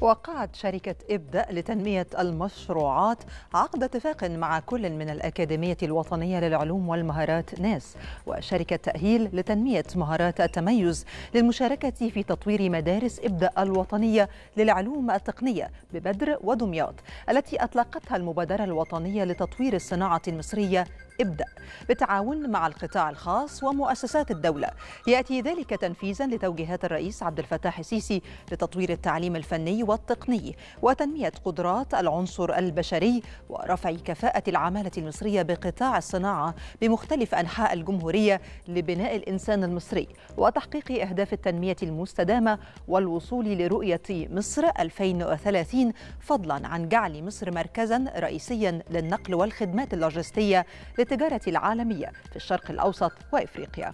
وقعت شركة إبدأ لتنمية المشروعات عقد اتفاق مع كل من الأكاديمية الوطنية للعلوم والمهارات ناس وشركة تأهيل لتنمية مهارات التميز للمشاركة في تطوير مدارس إبدأ الوطنية للعلوم التقنية ببدر ودمياط التي أطلقتها المبادرة الوطنية لتطوير الصناعة المصرية ابدأ بالتعاون مع القطاع الخاص ومؤسسات الدولة يأتي ذلك تنفيذا لتوجيهات الرئيس عبد الفتاح السيسي لتطوير التعليم الفني والتقني وتنمية قدرات العنصر البشري ورفع كفاءة العمالة المصرية بقطاع الصناعة بمختلف أنحاء الجمهورية لبناء الإنسان المصري وتحقيق أهداف التنمية المستدامة والوصول لرؤية مصر 2030 فضلا عن جعل مصر مركزا رئيسيا للنقل والخدمات اللوجستية التجارة العالمية في الشرق الأوسط وإفريقيا.